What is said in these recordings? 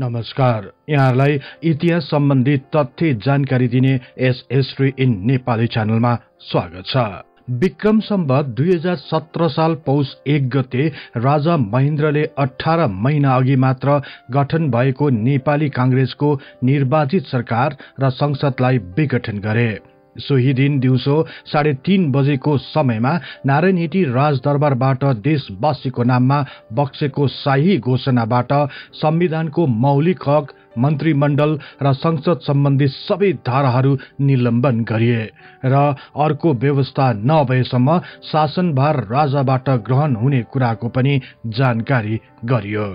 नमस्कार यहाँहरूलाई इतिहास सम्बन्धी तथ्य जानकारी दिने एस हिस्ट्री इन नेपाली च्यानलमा स्वागत छ विक्रम सम्बत दुई हजार सत्र साल पौष एक गते राजा महेन्द्रले अठार महिना अघि मात्र गठन भएको नेपाली काङ्ग्रेसको निर्वाचित सरकार र संसदलाई विघटन गरे सोही दिन दिउँसो साढे तीन बजेको समयमा नारायणहेटी राजदरबारबाट देशवासीको नाममा बक्सेको शाही घोषणाबाट संविधानको मौलिक हक मन्त्रीमण्डल र संसद सम्बन्धी सबै धाराहरू निलम्बन गरिए र अर्को व्यवस्था नभएसम्म शासनभार राजाबाट ग्रहण हुने कुराको पनि जानकारी गरियो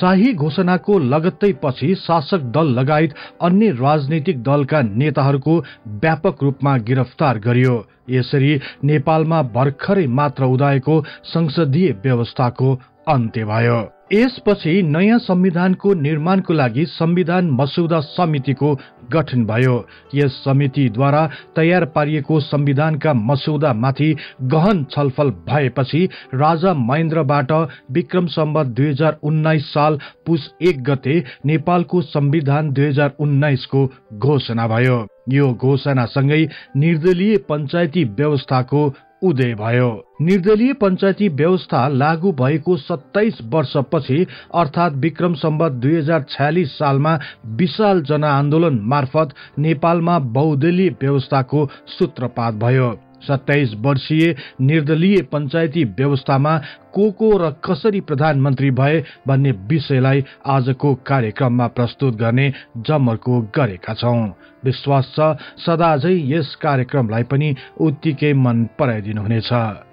शाही घोषणाको लगत्तै पछि शासक दल लगायत अन्य राजनैतिक दलका नेताहरूको व्यापक रूपमा गिरफ्तार गरियो यसरी नेपालमा भर्खरै मात्र उदाएको संसदीय व्यवस्थाको अन्त्य भयो यसपछि नयाँ संविधानको निर्माणको लागि संविधान मसौदा समितिको गठन भयो यस समितिद्वारा तयार पारिएको संविधानका मसौदामाथि गहन छलफल भएपछि राजा महेन्द्रबाट विक्रम सम्बत दुई हजार उन्नाइस साल पुस एक गते नेपालको संविधान दुई हजार उन्नाइसको घोषणा भयो यो घोषणासँगै निर्दलीय पञ्चायती व्यवस्थाको उदय भयो निर्दलीय पञ्चायती व्यवस्था लागू भएको सत्ताइस वर्षपछि अर्थात् विक्रम सम्बत दुई हजार छयालिस सालमा विशाल जनआन्दोलन मार्फत नेपालमा बहुदलीय व्यवस्थाको सूत्रपात भयो सत्ताइस वर्षीय निर्दलीय पञ्चायती व्यवस्थामा को को र कसरी प्रधानमन्त्री भए भन्ने विषयलाई आजको कार्यक्रममा प्रस्तुत गर्ने जमर्को गरेका छौं विश्वास छ सदाझै यस कार्यक्रमलाई पनि उत्तिकै मन पराइदिनुहुनेछ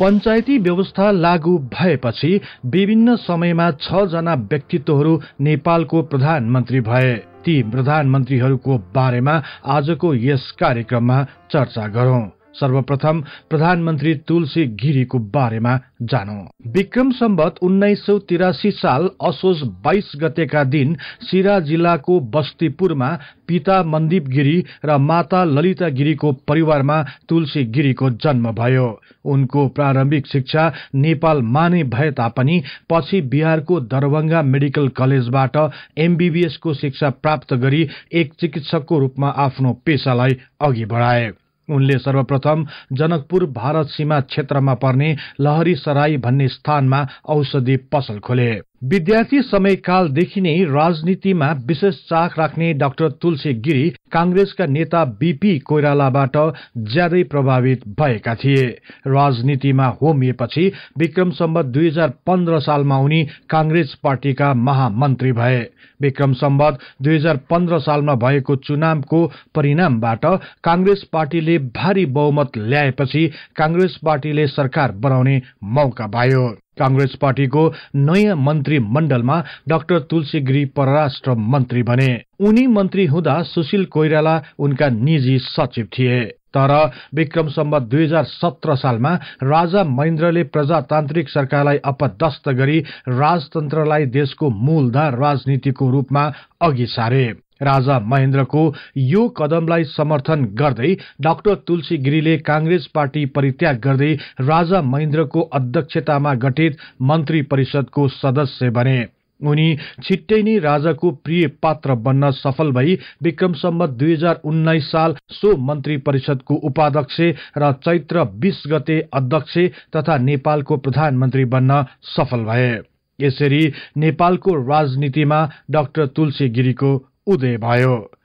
पञ्चायती व्यवस्था लागू भएपछि विभिन्न समयमा जना व्यक्तित्वहरू नेपालको प्रधानमन्त्री भए ती प्रधानमन्त्रीहरूको बारेमा आजको यस कार्यक्रममा चर्चा गरौं सर्वप्रथम प्रधानमन्त्री तुलसी गिरीको बारेमा जानौ विक्रम सम्बत उन्नाइस सौ तिरासी साल असोज बाइस गतेका दिन सिरा जिल्लाको बस्तीपुरमा पिता मन्दीप गिरी र माता ललिता गिरीको परिवारमा तुलसी गिरीको जन्म भयो उनको प्रारम्भिक शिक्षा नेपाल नै भए तापनि पछि बिहारको दरभंगा मेडिकल कलेजबाट एमबीबीएसको शिक्षा प्राप्त गरी एक चिकित्सकको रूपमा आफ्नो पेसालाई अघि बढाए उनले सर्वप्रथम जनकपुर भारत सीमा क्षेत्रमा पर्ने लहरी सराई भन्ने स्थानमा औषधि पसल खोले विद्यार्थी समयकालदेखि नै राजनीतिमा विशेष चाख राख्ने डाक्टर तुलसी गिरी काङ्ग्रेसका नेता बीपी कोइरालाबाट ज्यादै प्रभावित भएका थिए राजनीतिमा होमिएपछि विक्रम सम्बत दुई हजार पन्ध्र सालमा उनी काङ्ग्रेस पार्टीका महामन्त्री भए विक्रम सम्बत दुई हजार पन्ध्र सालमा भएको चुनावको परिणामबाट काङ्ग्रेस पार्टीले भारी बहुमत ल्याएपछि काङ्ग्रेस पार्टीले सरकार बनाउने मौका पायो कांग्रेस पार्टीको नयाँ मन्त्रीमण्डलमा डाक्टर तुलसी गिरी परराष्ट्र मन्त्री बने उनी मन्त्री हुँदा सुशील कोइराला उनका निजी सचिव थिए तर विक्रम सम्बत दुई हजार सत्र सालमा राजा महेन्द्रले प्रजातान्त्रिक सरकारलाई अपदस्त गरी राजतन्त्रलाई देशको मूलधार राजनीतिको रूपमा अघि सारे राजा महेन्द्रको यो कदमलाई समर्थन गर्दै डाक्टर तुलसी गिरीले कांग्रेस पार्टी परित्याग गर्दै राजा महेन्द्रको अध्यक्षतामा गठित मन्त्री परिषदको सदस्य बने उनी छिट्टै नै राजाको प्रिय पात्र बन्न सफल भई विक्रम सम्मत दुई हजार उन्नाइस साल सो मन्त्री परिषदको उपाध्यक्ष र चैत्र बीस गते अध्यक्ष तथा नेपालको प्रधानमन्त्री बन्न सफल भए यसरी नेपालको राजनीतिमा डाक्टर तुलसी गिरीको 우대해 봐요. 네,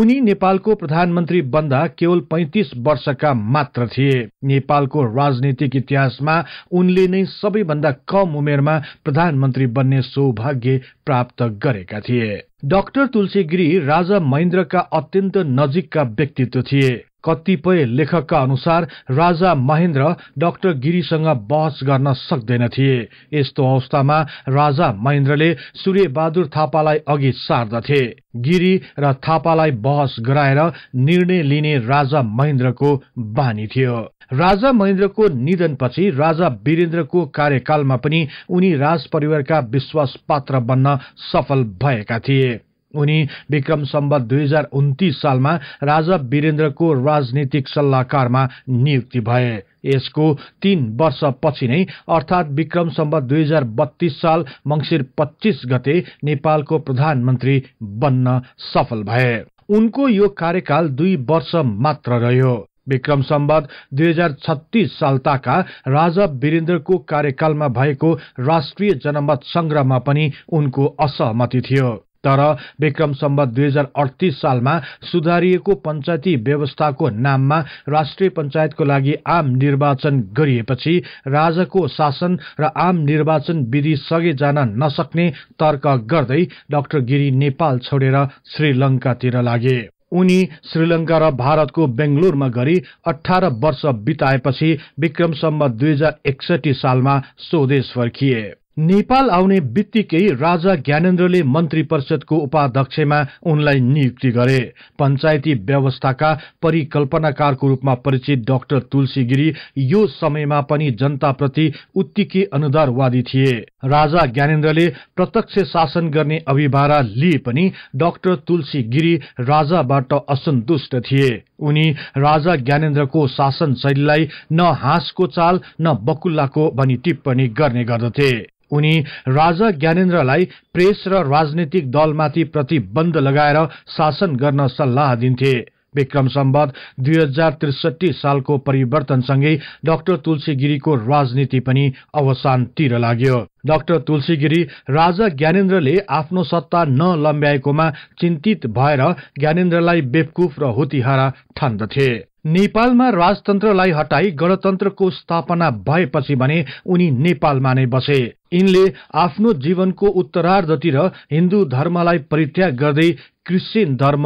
उनी नेपालको प्रधानमन्त्री बन्दा केवल पैंतिस वर्षका मात्र थिए नेपालको राजनीतिक इतिहासमा उनले नै सबैभन्दा कम उमेरमा प्रधानमन्त्री बन्ने सौभाग्य प्राप्त गरेका थिए डाक्टर तुलसी गिरी राजा महेन्द्रका अत्यन्त नजिकका व्यक्तित्व थिए कतिपय लेखकका अनुसार राजा महेन्द्र डाक्टर गिरीसँग बहस गर्न सक्दैन थिए यस्तो अवस्थामा राजा महेन्द्रले सूर्यबहादुर थापालाई अघि सार्दथे गिरी र थापा पालाई बहस गराएर निर्णय लिने राजा महेन्द्रको बानी थियो राजा महेन्द्रको निधनपछि राजा वीरेन्द्रको कार्यकालमा पनि उनी राजपरिवारका विश्वास पात्र बन्न सफल भएका थिए उनी विक्रम सम्बत दुई हजार उन्तिस सालमा राजा वीरेन्द्रको राजनीतिक सल्लाहकारमा नियुक्ति भए यसको तीन वर्षपछि नै अर्थात् विक्रम सम्बत दुई हजार बत्तीस साल मंगिर पच्चीस गते नेपालको प्रधानमन्त्री बन्न सफल भए उनको यो कार्यकाल दुई वर्ष मात्र रह्यो विक्रम सम्बत दुई हजार साल सालताका राजा वीरेन्द्रको कार्यकालमा भएको राष्ट्रिय जनमत संग्रहमा पनि उनको असहमति थियो तर विक्रम सम्बत दुई हजार अडतिस सालमा सुधारिएको पञ्चायती व्यवस्थाको नाममा राष्ट्रिय पञ्चायतको लागि आम निर्वाचन गरिएपछि राजाको शासन र आम निर्वाचन विधि सगे जान नसक्ने तर्क गर्दै डाक्टर गिरी नेपाल छोडेर श्रीलङ्कातिर लागे उनी श्रीलङ्का र भारतको बेङ्गलोरमा गरी अठार वर्ष बिताएपछि विक्रम सम्म दुई हजार एकसठी सालमा स्वदेश फर्किए नेपाल आउने बित्तिकै राजा ज्ञानेन्द्रले मन्त्री परिषदको उपाध्यक्षमा उनलाई नियुक्ति गरे पञ्चायती व्यवस्थाका परिकल्पनाकारको रूपमा परिचित डाक्टर तुलसी गिरी यो समयमा पनि जनताप्रति उत्तिकै अनुदारवादी थिए राजा ज्ञानेन्द्रले प्रत्यक्ष शासन गर्ने अभिभारा लिए पनि डाक्टर तुलसी गिरी राजाबाट असन्तुष्ट थिए उनी राजा ज्ञानेन्द्रको शासन शैलीलाई न हाँसको चाल न बकुल्लाको भनी टिप्पणी गर्ने गर्दथे उनी राजा ज्ञानेन्द्रलाई प्रेस र राजनैतिक दलमाथि प्रतिबन्ध लगाएर शासन गर्न सल्लाह दिन्थे विक्रम सम्बत दुई हजार त्रिसठी सालको परिवर्तनसँगै डाक्टर तुलसीगिरीको राजनीति पनि अवसानतिर लाग्यो डाक्टर तुलसीगिरी राजा ज्ञानेन्द्रले आफ्नो सत्ता नलम्ब्याएकोमा चिन्तित भएर ज्ञानेन्द्रलाई बेवकुफ र होतिहारा ठान्दथे नेपालमा राजतन्त्रलाई हटाई गणतन्त्रको स्थापना भएपछि भने उनी नेपालमा नै बसे यिनले आफ्नो जीवनको उत्तरार्धतिर हिन्दू धर्मलाई परित्याग गर्दै क्रिस्चियन धर्म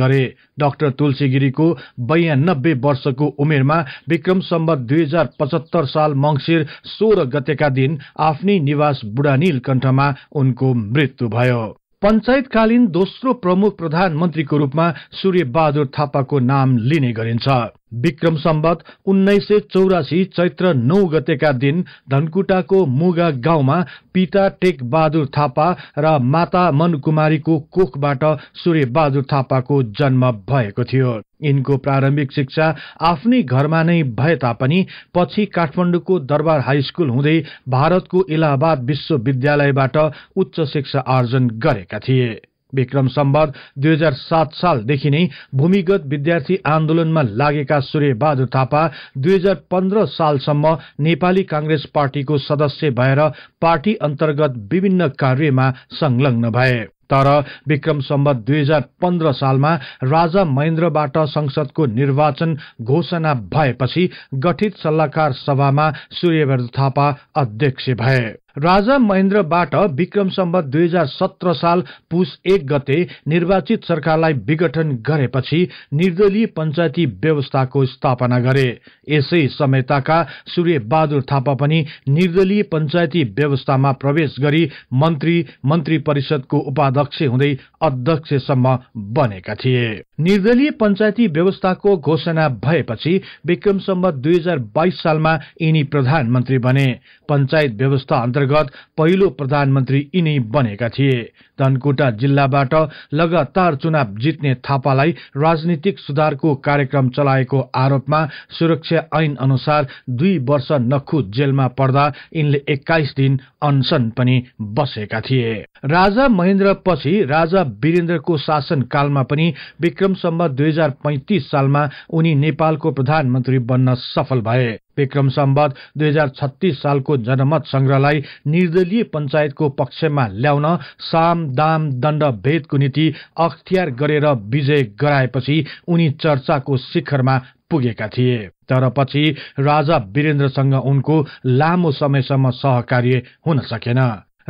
गरे डाक्टर तुलसीगिरीको बयानब्बे वर्षको उमेरमा विक्रम सम्बत दुई हजार पचहत्तर साल मङ्सिर सोह्र गतेका दिन आफ्नै निवास बुढानील कण्ठमा उनको मृत्यु भयो पञ्चायतकालीन दोस्रो प्रमुख प्रधानमन्त्रीको रूपमा सूर्यबहादुर थापाको नाम लिने गरिन्छ विक्रम सम्बत उन्नाइस सय चौरासी चैत्र नौ गतेका दिन धनकुटाको मुगा गाउँमा पिता टेक बहादुर थापा र माता मन कुमारीको कोखबाट सूर्य बहादुर थापाको जन्म भएको थियो यिनको प्रारम्भिक शिक्षा आफ्नै घरमा नै भए तापनि पछि काठमाडौँको दरबार हाई स्कुल हुँदै भारतको इलाहाबाद विश्वविद्यालयबाट उच्च शिक्षा आर्जन गरेका थिए विक्रम सम्बर दुई हजार सात सालदेखि नै भूमिगत विद्यार्थी आन्दोलनमा लागेका सूर्यबहादुर थापा दुई हजार पन्ध्र सालसम्म नेपाली कांग्रेस पार्टीको सदस्य भएर पार्टी अन्तर्गत विभिन्न कार्यमा संलग्न भए तर विक्रम सम्बत दुई हजार पन्ध्र सालमा राजा महेन्द्रबाट संसदको निर्वाचन घोषणा भएपछि गठित सल्लाहकार सभामा सूर्यबहादुर थापा अध्यक्ष भए राजा महेन्द्रबाट विक्रम सम्बत दुई हजार सत्र साल पुस एक गते निर्वाचित सरकारलाई विघटन गरेपछि निर्दलीय पञ्चायती व्यवस्थाको स्थापना गरे यसै समयताका सूर्य बहादुर थापा पनि निर्दलीय पञ्चायती व्यवस्थामा प्रवेश गरी मन्त्री मन्त्री परिषदको उपाध्यक्ष हुँदै अध्यक्षसम्म बनेका थिए निर्दलीय पञ्चायती व्यवस्थाको घोषणा भएपछि विक्रम सम्बत दुई हजार बाइस सालमा यिनी प्रधानमन्त्री बने पञ्चायत व्यवस्था अन्तर्गत पहिलो प्रधानमन्त्री यिनै बनेका थिए धनकुटा जिल्लाबाट लगातार चुनाव जित्ने थापालाई राजनीतिक सुधारको कार्यक्रम चलाएको आरोपमा सुरक्षा ऐन अनुसार दुई वर्ष नखु जेलमा पर्दा यिनले एक्काइस दिन अनसन पनि बसेका थिए राजा महेन्द्र पछि राजा वीरेन्द्रको शासनकालमा पनि विक्रमसम्म दुई हजार पैंतिस सालमा उनी नेपालको प्रधानमन्त्री बन्न सफल भए विक्रम सम्बत दुई हजार छत्तीस सालको जनमत संग्रहलाई निर्दलीय पञ्चायतको पक्षमा ल्याउन साम दाम दण्ड भेदको नीति अख्तियार गरेर विजय गराएपछि उनी चर्चाको शिखरमा पुगेका थिए तर पछि राजा वीरेन्द्रसँग उनको लामो समयसम्म सहकार्य हुन सकेन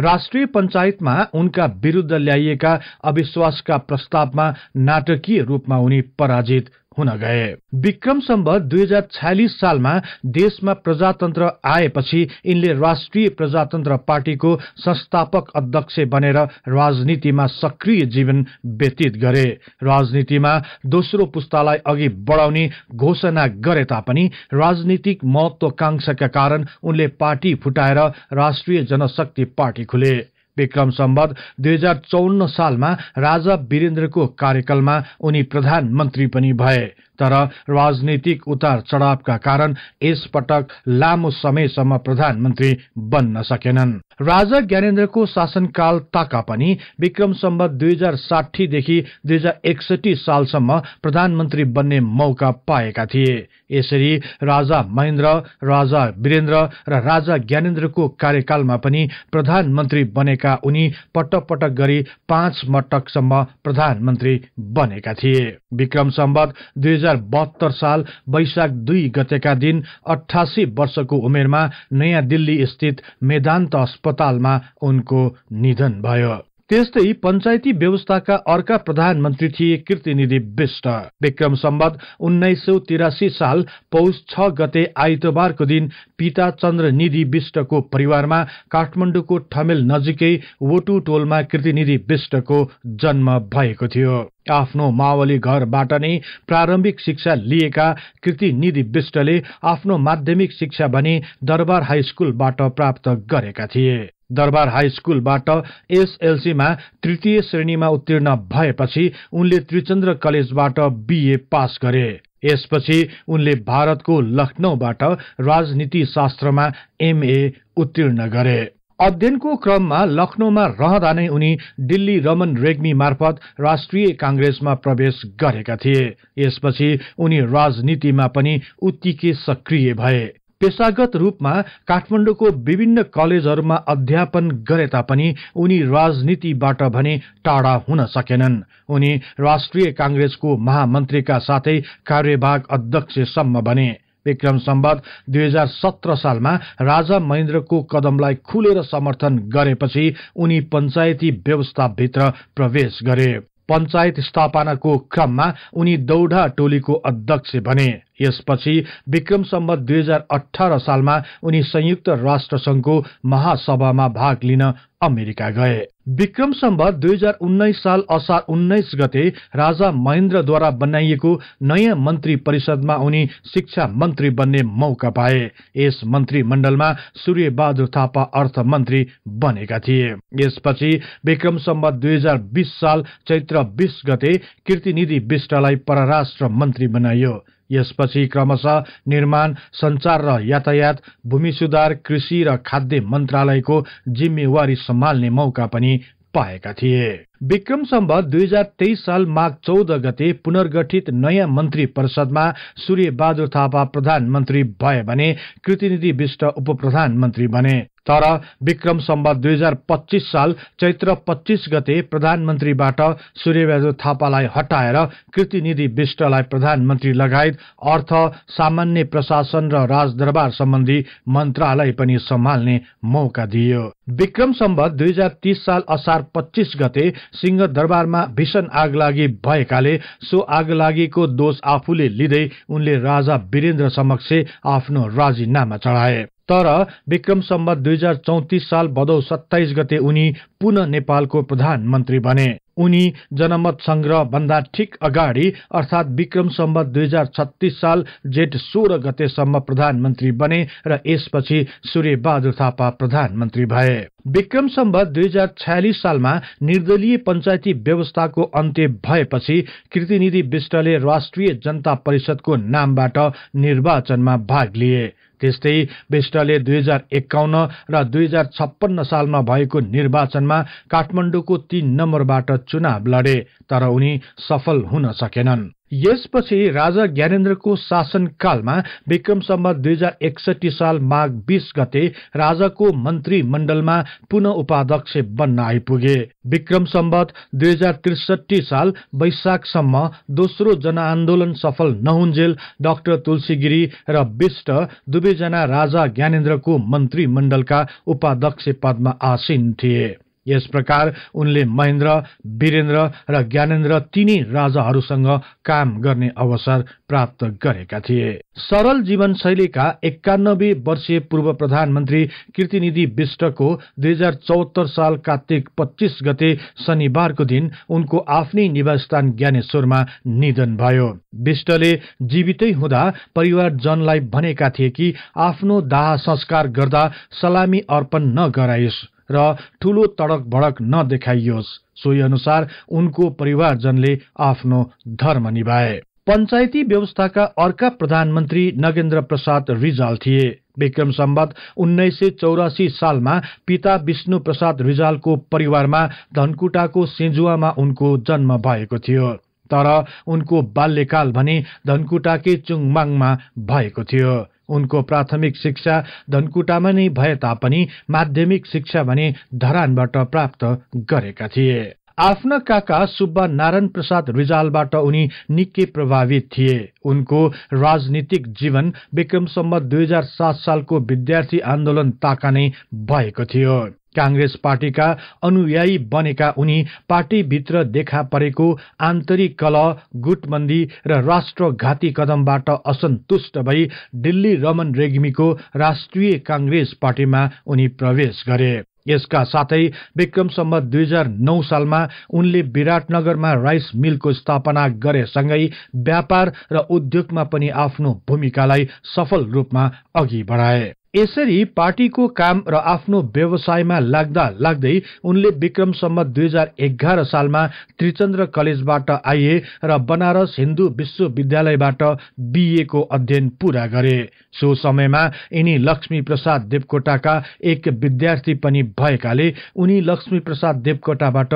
राष्ट्रिय पञ्चायतमा उनका विरूद्ध ल्याइएका अविश्वासका प्रस्तावमा नाटकीय रूपमा उनी पराजित हुन गए विक्रम सम्भ दुई हजार छयालिस सालमा देशमा प्रजातन्त्र आएपछि यिनले राष्ट्रिय प्रजातन्त्र पार्टीको संस्थापक अध्यक्ष बनेर राजनीतिमा सक्रिय जीवन व्यतीत गरे राजनीतिमा दोस्रो पुस्तालाई अघि बढाउने घोषणा गरे तापनि राजनीतिक महत्वाकांक्षाका कारण उनले पार्टी फुटाएर राष्ट्रिय जनशक्ति पार्टी खुले विक्रम सम्बत दुई हजार चौन्न सालमा राजा वीरेन्द्रको कार्यकालमा उनी प्रधानमन्त्री पनि भए तर राजनीतिक उतार चढावका कारण यसपटक लामो समयसम्म प्रधानमन्त्री बन्न सकेनन् राजा ज्ञानेन्द्रको शासनकाल ताका पनि विक्रम सम्बत दुई हजार साठीदेखि दुई हजार एकसठी सालसम्म प्रधानमन्त्री बन्ने मौका पाएका थिए यसरी राजा महेन्द्र राजा वीरेन्द्र र राजा ज्ञानेन्द्रको कार्यकालमा पनि प्रधानमन्त्री बनेका उनी पटक पटक गरी पाँच मटकसम्म प्रधानमन्त्री बनेका थिए विक्रम सम्बत दुई हजार बहत्तर साल वैशाख दुई गतेका दिन अठासी वर्षको उमेरमा नयाँ दिल्ली स्थित मेदान्त अस्पतालमा उनको निधन भयो त्यस्तै पञ्चायती व्यवस्थाका अर्का प्रधानमन्त्री थिए कृतिनिधि विष्ट विक्रम सम्बत उन्नाइस सौ तिरासी साल पौष छ गते आइतबारको दिन पिता चन्द्रनिधि विष्टको परिवारमा काठमाडौँको ठमेल नजिकै वोटु टोलमा कृतिनिधि विष्टको जन्म भएको थियो आफ्नो मावली घरबाट नै प्रारम्भिक शिक्षा लिएका कृतिनिधि विष्टले आफ्नो माध्यमिक शिक्षा भने दरबार हाई स्कूलबाट प्राप्त गरेका थिए दरबार हाई स्कूलबाट एसएलसीमा तृतीय श्रेणीमा उत्तीर्ण भएपछि उनले त्रिचन्द्र कलेजबाट बीए पास गरे यसपछि उनले भारतको लखनौबाट राजनीति शास्त्रमा एमए उत्तीर्ण गरे अध्ययनको क्रममा लखनौमा रहँदा नै उनी दिल्ली रमन रेग्मी मार्फत राष्ट्रिय काङ्ग्रेसमा प्रवेश गरेका थिए यसपछि उनी राजनीतिमा पनि उत्तिकै सक्रिय भए पेसागत रूपमा काठमाडौँको विभिन्न कलेजहरूमा अध्यापन गरे तापनि उनी राजनीतिबाट भने टाढा हुन सकेनन् उनी राष्ट्रिय काङ्ग्रेसको महामन्त्रीका साथै कार्यभाग अध्यक्षसम्म भने विक्रम सम्बत दुई हजार सत्र सालमा राजा महेन्द्रको कदमलाई खुलेर समर्थन गरेपछि उनी पञ्चायती व्यवस्थाभित्र प्रवेश गरे पञ्चायत स्थापनाको क्रममा उनी दौडा टोलीको अध्यक्ष बने यसपछि विक्रम सम्बत दुई हजार अठार सालमा उनी संयुक्त राष्ट्रसङ्घको महासभामा भाग लिन अमेरिका गए विक्रम सम्बत दुई हजार उन्नाइस साल असार उन्नाइस गते राजा महेन्द्रद्वारा बनाइएको नयाँ मन्त्री परिषदमा उनी शिक्षा मन्त्री बन्ने मौका पाए यस मन्त्रीमण्डलमा सूर्यबहादुर थापा अर्थमन्त्री बनेका थिए यसपछि विक्रम सम्बत दुई हजार बिस साल चैत्र बिस गते कीर्तिनिधि विष्टलाई परराष्ट्र मन्त्री बनाइयो यसपछि क्रमशः निर्माण सञ्चार र यातायात भूमि सुधार कृषि र खाद्य मन्त्रालयको जिम्मेवारी सम्हाल्ने मौका पनि पाएका थिए विक्रम सम्भ दुई हजार तेइस साल माघ चौध गते पुनर्गठित नयाँ मन्त्री परिषदमा सूर्य बहादुर थापा प्रधानमन्त्री भए भने कृतिनिधि विष्ट उप प्रधानमन्त्री बने तर विक्रम सम्बत दुई हजार पच्चिस साल चैत्र पच्चिस गते प्रधानमन्त्रीबाट सूर्यबहादुर थापालाई हटाएर कृतिनिधि विष्टलाई प्रधानमन्त्री लगायत अर्थ सामान्य प्रशासन र राजदरबार सम्बन्धी मन्त्रालय पनि सम्हाल्ने मौका दियो विक्रम सम्बत दुई हजार तीस साल असार पच्चिस गते सिंहदरबारमा भीषण आगलागी भएकाले सो आगलागीको दोष आफूले लिँदै उनले राजा वीरेन्द्र समक्ष आफ्नो राजीनामा चढाए तर विक्रम सम्बत दुई हजार चौतिस साल भदौ सत्ताइस गते उनी पुनः नेपालको प्रधानमन्त्री बने उनी जनमत संग्रह भन्दा ठिक अगाडि अर्थात् विक्रम सम्बत दुई हजार छत्तिस साल जेठ सोह्र गतेसम्म प्रधानमन्त्री बने र यसपछि सूर्य बहादुर थापा प्रधानमन्त्री भए विक्रम सम्बत दुई हजार छयालिस सालमा निर्दलीय पञ्चायती व्यवस्थाको अन्त्य भएपछि कृतिनिधि विष्टले राष्ट्रिय जनता परिषदको नामबाट निर्वाचनमा भाग लिए त्यस्तै विष्टले दुई हजार एकाउन्न र दुई हजार छप्पन्न सालमा भएको निर्वाचनमा काठमाडौँको तीन नम्बरबाट चुनाव लडे तर उनी सफल हुन सकेनन् यसपछि राजा ज्ञानेन्द्रको शासनकालमा विक्रम सम्म दुई हजार एकसठी साल माघ बीस गते राजाको मन्त्रीमण्डलमा पुनः उपाध्यक्ष बन्न आइपुगे विक्रम सम्बत दुई हजार त्रिसठी साल वैशाखसम्म दोस्रो जनआन्दोलन सफल नहुन्जेल डाक्टर तुलसीगिरी र विष्ट दुवैजना राजा ज्ञानेन्द्रको मन्त्रीमण्डलका उपाध्यक्ष पदमा आसीन थिए यस प्रकार उनले महेन्द्र वीरेन्द्र र ज्ञानेन्द्र तीनै राजाहरूसँग काम गर्ने अवसर प्राप्त गरेका थिए सरल जीवनशैलीका एकानब्बे वर्षीय पूर्व प्रधानमन्त्री कृतिनिधि विष्टको दुई हजार चौहत्तर साल कार्तिक पच्चिस गते शनिबारको दिन उनको आफ्नै निवासस्थान ज्ञानेश्वरमा निधन भयो विष्टले जीवितै हुँदा परिवारजनलाई भनेका थिए कि आफ्नो दाह संस्कार गर्दा सलामी अर्पण नगराइस् र ठूलो तडक भडक नदेखाइयोस् सोही अनुसार उनको परिवारजनले आफ्नो धर्म निभाए पञ्चायती व्यवस्थाका अर्का प्रधानमन्त्री नगेन्द्र प्रसाद रिजाल थिए विक्रम सम्बत उन्नाइस सय चौरासी सालमा पिता विष्णु प्रसाद रिजालको परिवारमा धनकुटाको सेन्जुवामा उनको जन्म भएको थियो तर उनको बाल्यकाल भने धनकुटाकै चुङमाङमा भएको थियो उनको प्राथमिक शिक्षा धनकुटामा नै भए तापनि माध्यमिक शिक्षा भने धरानबाट प्राप्त गरेका थिए आफ्ना काका सुब्बा नारायण प्रसाद रिजालबाट उनी निकै प्रभावित थिए उनको राजनीतिक जीवन विक्रमसम्म दुई हजार सात सालको विद्यार्थी आन्दोलन ताका नै भएको थियो कांग्रेस पार्टीका अनुयायी बनेका उनी पार्टीभित्र देखा परेको आन्तरिक कल गुटबन्दी र राष्ट्रघाती कदमबाट असन्तुष्ट भई दिल्ली रमन रेग्मीको राष्ट्रिय कांग्रेस पार्टीमा उनी प्रवेश गरे यसका साथै विक्रम सम्बत दुई हजार नौ सालमा उनले विराटनगरमा राइस मिलको स्थापना गरेसँगै व्यापार र उद्योगमा पनि आफ्नो भूमिकालाई सफल रूपमा अघि बढाए यसरी पार्टीको काम र आफ्नो व्यवसायमा लाग्दा लाग्दै उनले विक्रमसम्म दुई हजार एघार सालमा त्रिचन्द्र कलेजबाट आइए र बनारस हिन्दू विश्वविद्यालयबाट बिएको अध्ययन पूरा गरे सो समयमा यिनी लक्ष्मी प्रसाद देवकोटाका एक विद्यार्थी पनि भएकाले उनी लक्ष्मी प्रसाद देवकोटाबाट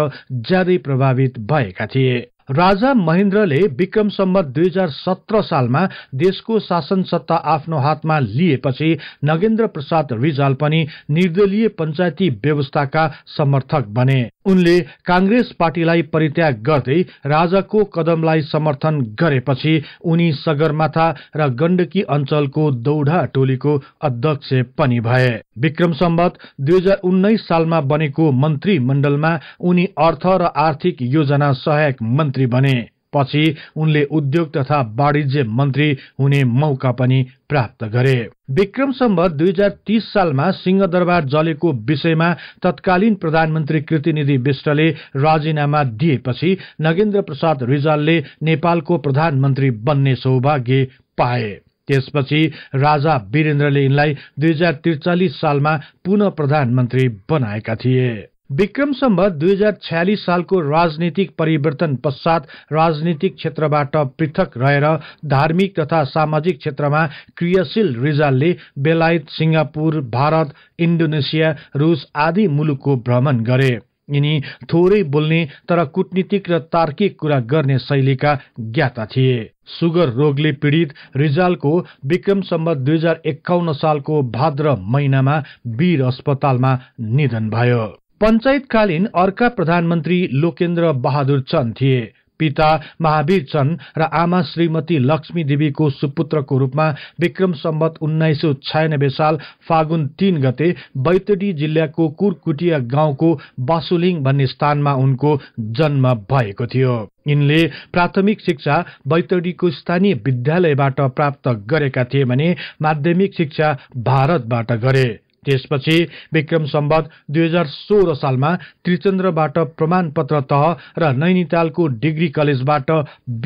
ज्यादै प्रभावित भएका थिए राजा महेन्द्रले विक्रम सम्मत दुई हजार सत्र सालमा देशको शासन सत्ता आफ्नो हातमा लिएपछि नगेन्द्र प्रसाद रिजाल पनि निर्दलीय पञ्चायती व्यवस्थाका समर्थक बने उनले कांग्रेस पार्टीलाई परित्याग गर्दै राजाको कदमलाई समर्थन गरेपछि उनी सगरमाथा र गण्डकी अञ्चलको दौडा टोलीको अध्यक्ष पनि भए विक्रम सम्बत दुई हजार उन्नाइस सालमा बनेको मन्त्रीमण्डलमा उनी अर्थ र आर्थिक योजना सहायक मन्त्री बने पछि उनले उद्योग तथा वाणिज्य मन्त्री हुने मौका पनि प्राप्त गरे विक्रम सम्भ दुई हजार तीस सालमा सिंहदरबार जलेको विषयमा तत्कालीन प्रधानमन्त्री कृतिनिधि विष्टले राजीनामा दिएपछि नगेन्द्र प्रसाद रिजालले नेपालको प्रधानमन्त्री बन्ने सौभाग्य पाए त्यसपछि राजा वीरेन्द्रले यिनलाई दुई हजार त्रिचालिस सालमा पुनः प्रधानमन्त्री बनाएका थिए विक्रम सम्भ दुई हजार छ्यालिस सालको राजनीतिक परिवर्तन पश्चात राजनीतिक क्षेत्रबाट पृथक रहेर धार्मिक तथा सामाजिक क्षेत्रमा क्रियाशील रिजालले बेलायत सिङ्गापुर भारत इन्डोनेसिया रुस आदि मुलुकको भ्रमण गरे यिनी थोरै बोल्ने तर कुटनीतिक र तार्किक कुरा गर्ने शैलीका ज्ञाता थिए सुगर रोगले पीडित रिजालको विक्रम सम्बत दुई हजार एक्काउन्न सालको भाद्र महिनामा वीर अस्पतालमा निधन भयो पञ्चायतकालीन अर्का प्रधानमन्त्री लोकेन्द्र बहादुर चन्द थिए पिता महावीर चन्द र आमा श्रीमती लक्ष्मी देवीको सुपुत्रको रूपमा विक्रम सम्बत उन्नाइस सौ छयानब्बे साल फागुन तीन गते बैतडी जिल्लाको कुरकुटिया गाउँको बासुलिङ भन्ने स्थानमा उनको जन्म भएको थियो यिनले प्राथमिक शिक्षा बैतडीको स्थानीय विद्यालयबाट प्राप्त गरेका थिए भने माध्यमिक शिक्षा भारतबाट गरे त्यसपछि विक्रम सम्बत दुई हजार सोह्र सालमा त्रिचन्द्रबाट प्रमाणपत्र तह र नैनितालको डिग्री कलेजबाट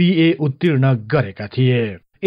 बीए उत्तीर्ण गरेका थिए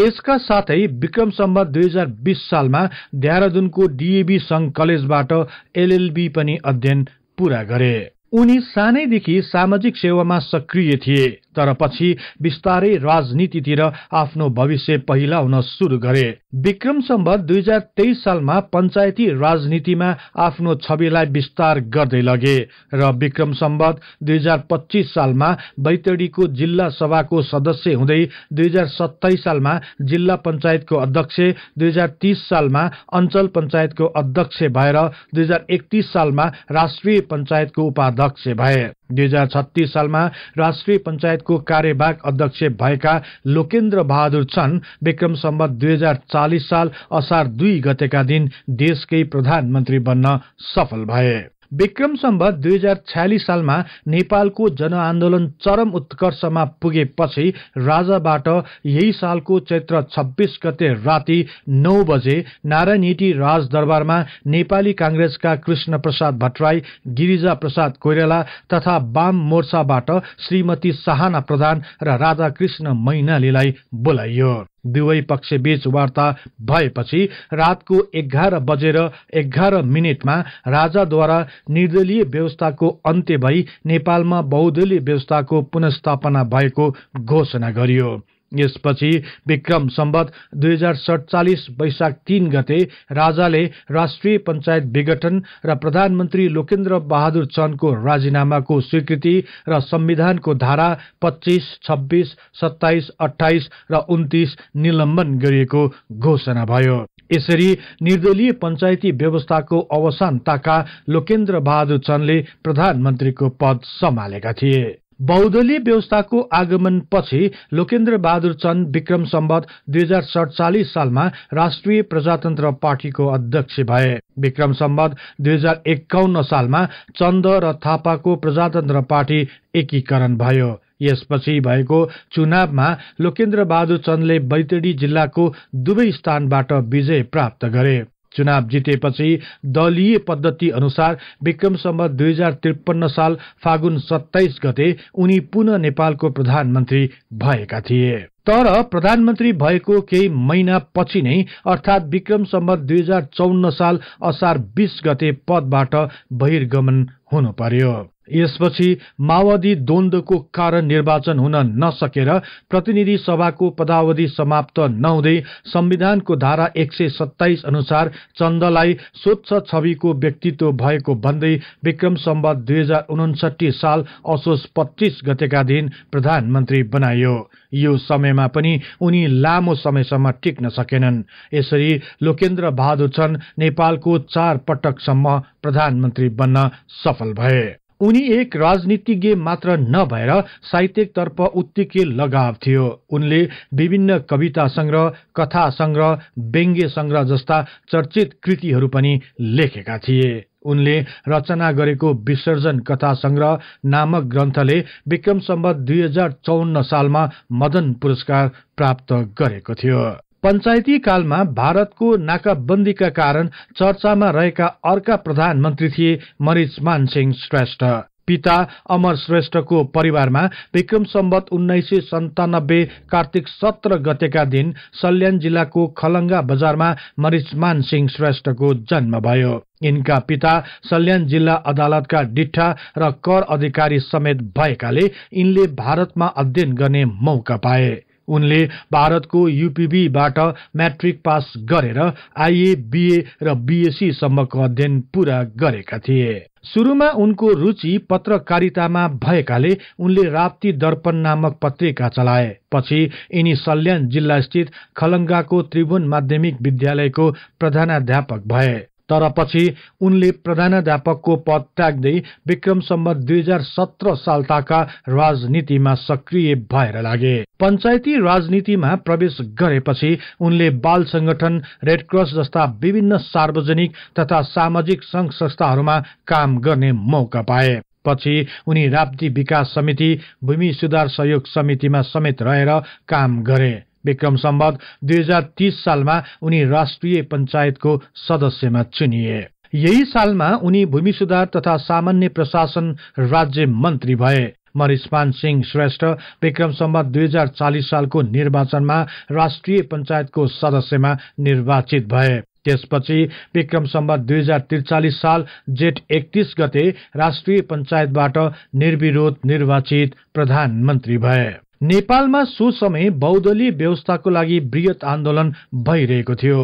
यसका साथै विक्रम सम्बत दुई हजार बिस सालमा देहरादुनको डिएबी सङ्घ कलेजबाट एलएलबी पनि अध्ययन पूरा गरे उनी सानैदेखि सामाजिक सेवामा सक्रिय थिए तर पछि बिस्तारै राजनीतितिर आफ्नो भविष्य पहिला हुन सुरु गरे विक्रम सम्बत दुई हजार तेइस सालमा पञ्चायती राजनीतिमा आफ्नो छविलाई विस्तार गर्दै लगे र विक्रम सम्बत दुई हजार पच्चिस सालमा बैतडीको जिल्ला सभाको सदस्य हुँदै दुई हजार सत्ताइस सालमा जिल्ला पञ्चायतको अध्यक्ष दुई हजार तीस सालमा अञ्चल पञ्चायतको अध्यक्ष भएर दुई हजार एकतिस सालमा राष्ट्रिय पञ्चायतको उपाध्यक्ष भए दुई हजार छत्तिस सालमा राष्ट्रिय पञ्चायतको कार्यवाहक अध्यक्ष भएका लोकेन्द्र बहादुर छन् विक्रम सम्बत दुई हजार चालिस साल असार दुई गतेका दिन देशकै प्रधानमन्त्री बन्न सफल भए विक्रम सम्भ दुई हजार छयालिस सालमा नेपालको जनआन्दोलन चरम उत्कर्षमा पुगेपछि राजाबाट यही सालको चैत्र छब्बिस गते राति नौ बजे नारायणीटी राजदरबारमा नेपाली काङ्ग्रेसका कृष्ण प्रसाद भट्टराई गिरिजा प्रसाद कोइराला तथा वाम मोर्चाबाट श्रीमती साहना प्रधान र राधाकृष्ण मैनालीलाई बोलाइयो दुवै पक्षबीच वार्ता भएपछि रातको एघार बजेर एघार मिनटमा राजाद्वारा निर्दलीय व्यवस्थाको अन्त्य भई नेपालमा बहुदलीय व्यवस्थाको पुनस्थापना भएको घोषणा गरियो यसपछि विक्रम सम्बत दुई हजार सडचालिस वैशाख तीन गते राजाले राष्ट्रिय पञ्चायत विघटन र प्रधानमन्त्री लोकेन्द्र बहादुर चन्दको राजीनामाको स्वीकृति र संविधानको धारा पच्चिस छब्बिस सत्ताइस अठाइस र उन्तिस निलम्बन गरिएको घोषणा भयो यसरी निर्दलीय पञ्चायती व्यवस्थाको अवसानताका लोकेन्द्र बहादुर चन्दले प्रधानमन्त्रीको पद सम्हालेका थिए बहुदलीय व्यवस्थाको आगमनपछि लोकेन्द्र बहादुर चन्द विक्रम सम्बत दुई हजार सडचालिस सालमा राष्ट्रिय प्रजातन्त्र पार्टीको अध्यक्ष भए विक्रम सम्बत दुई हजार एकाउन्न सालमा चन्द र थापाको प्रजातन्त्र पार्टी एकीकरण भयो यसपछि भएको चुनावमा लोकेन्द्र बहादुर चन्दले बैतडी जिल्लाको दुवै स्थानबाट विजय प्राप्त गरे चुनाव जितेपछि दलीय पद्धति अनुसार विक्रम सम्बत दुई हजार त्रिपन्न साल फागुन सत्ताइस गते उनी पुनः नेपालको प्रधानमन्त्री भएका थिए तर प्रधानमन्त्री भएको केही महिना पछि नै अर्थात् विक्रम सम्बत दुई हजार चौन्न साल असार बीस गते पदबाट बहिर्गमन हुनु पर्यो यसपछि माओवादी द्वन्द्वको कारण निर्वाचन हुन नसकेर प्रतिनिधि सभाको पदावधि समाप्त नहुँदै संविधानको धारा एक सय सत्ताइस अनुसार चन्दलाई स्वच्छ छविको व्यक्तित्व भएको भन्दै विक्रम सम्बत दुई हजार उन्सठी साल असोज पच्चिस गतेका दिन प्रधानमन्त्री बनाइयो यो समयमा पनि उनी लामो समयसम्म टिक्न सकेनन् यसरी लोकेन्द्र बहादुर छन् नेपालको चार पटकसम्म प्रधानमन्त्री बन्न सफल भए उनी एक राजनीतिज्ञ मात्र नभएर साहित्यिकतर्फ उत्तिकै लगाव थियो उनले विभिन्न कविता संग्रह कथा संग्रह व्यङ्ग्य संग्रह जस्ता चर्चित कृतिहरू पनि लेखेका थिए उनले रचना गरेको विसर्जन कथा संग्रह नामक ग्रन्थले विक्रम सम्बत दुई हजार चौन्न सालमा मदन पुरस्कार प्राप्त गरेको थियो पञ्चायती कालमा भारतको नाकाबन्दीका कारण चर्चामा रहेका अर्का प्रधानमन्त्री थिए मरिच मानसिंह श्रेष्ठ पिता अमर श्रेष्ठको परिवारमा विक्रम सम्बत उन्नाइस सय सन्तानब्बे कार्तिक सत्र गतेका दिन सल्यान जिल्लाको खलङ्गा बजारमा मरिचमान सिंह श्रेष्ठको जन्म भयो यिनका पिता सल्यान जिल्ला अदालतका डिठा र कर अधिकारी समेत भएकाले यिनले भारतमा अध्ययन गर्ने मौका पाए उनले भारतको युपिबीबाट म्याट्रिक पास गरेर आइए बीए र बिएसी सम्मको अध्ययन पूरा गरेका थिए सुरुमा उनको रुचि पत्रकारितामा भएकाले उनले राप्ती दर्पण नामक पत्रिका चलाए पछि यिनी सल्यान जिल्लास्थित खलङ्गाको त्रिभुवन माध्यमिक विद्यालयको प्रधानाध्यापक भए तर पछि उनले प्रधानाध्यापकको पद त्याग्दै विक्रम सम्बत दुई हजार सत्र सालताका राजनीतिमा सक्रिय भएर लागे पञ्चायती राजनीतिमा प्रवेश गरेपछि उनले बाल संगठन रेडक्रस जस्ता विभिन्न सार्वजनिक तथा सामाजिक संघ संस्थाहरूमा काम गर्ने मौका पाए पछि उनी राप्ती विकास समिति भूमि सुधार सहयोग समितिमा समेत रहेर काम गरे विक्रम सम्बत दुई हजार तीस सालमा उनी राष्ट्रिय पञ्चायतको सदस्यमा चुनिए यही सालमा उनी भूमि सुधार तथा सामान्य प्रशासन राज्य मन्त्री भए मरिस्मान सिंह श्रेष्ठ विक्रम सम्बत दुई हजार चालिस सालको निर्वाचनमा राष्ट्रिय पञ्चायतको सदस्यमा निर्वाचित भए त्यसपछि विक्रम सम्बत दुई हजार त्रिचालिस साल जेठ एकतिस गते राष्ट्रिय पञ्चायतबाट निर्विरोध निर्वाचित प्रधानमन्त्री भए नेपालमा सो समय बहुदलीय व्यवस्थाको लागि वृहत आन्दोलन भइरहेको थियो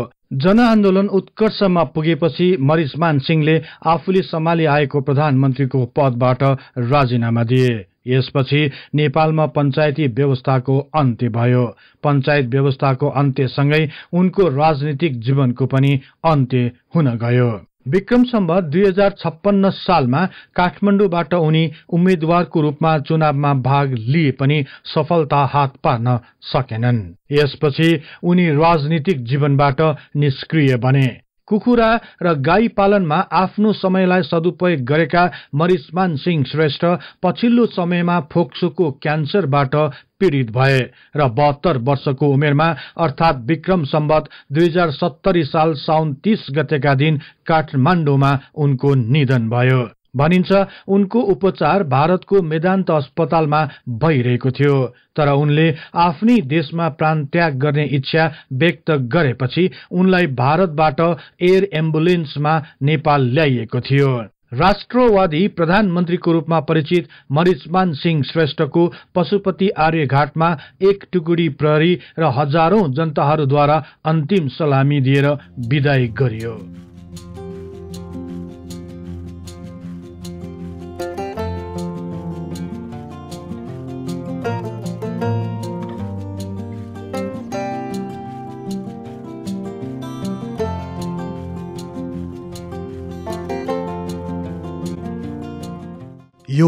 जनआन्दोलन उत्कर्षमा पुगेपछि मरिसमान सिंहले आफूले सम्हाली आएको प्रधानमन्त्रीको पदबाट राजीनामा दिए यसपछि नेपालमा पञ्चायती व्यवस्थाको अन्त्य भयो पञ्चायत व्यवस्थाको अन्त्यसँगै उनको राजनीतिक जीवनको पनि अन्त्य हुन गयो विक्रम सम्भ दुई हजार छप्पन्न सालमा काठमाडौँबाट उनी उम्मेद्वारको रूपमा चुनावमा भाग लिए पनि सफलता हात पार्न सकेनन् यसपछि उनी राजनीतिक जीवनबाट निष्क्रिय बने कुखुरा र गाई पालनमा आफ्नो समयलाई सदुपयोग गरेका मरिचमान सिंह श्रेष्ठ पछिल्लो समयमा फोक्सोको क्यान्सरबाट पीडित भए र बहत्तर वर्षको उमेरमा अर्थात् विक्रम सम्बत दुई हजार सत्तरी साल साउन तीस गतेका दिन काठमाडौँमा उनको निधन भयो भनिन्छ उनको उपचार भारतको मेदान्त अस्पतालमा भइरहेको थियो तर उनले आफ्नै देशमा प्राण त्याग गर्ने इच्छा व्यक्त गरेपछि उनलाई भारतबाट एयर एम्बुलेन्समा नेपाल ल्याइएको थियो राष्ट्रवादी प्रधानमन्त्रीको रूपमा परिचित मरिचमान सिंह श्रेष्ठको पशुपति आर्यघाटमा एक टुकुडी प्रहरी र हजारौं जनताहरूद्वारा अन्तिम सलामी दिएर विदाई गरियो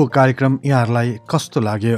यो कार्यक्रम यहाँहरूलाई कस्तो लाग्यो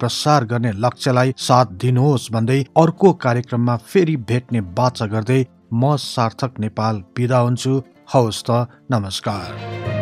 प्रसार गर्ने लक्ष्यलाई साथ दिनुहोस् भन्दै अर्को कार्यक्रममा फेरि भेट्ने बाचा गर्दै म सार्थक नेपाल बिदा हुन्छु हवस् त नमस्कार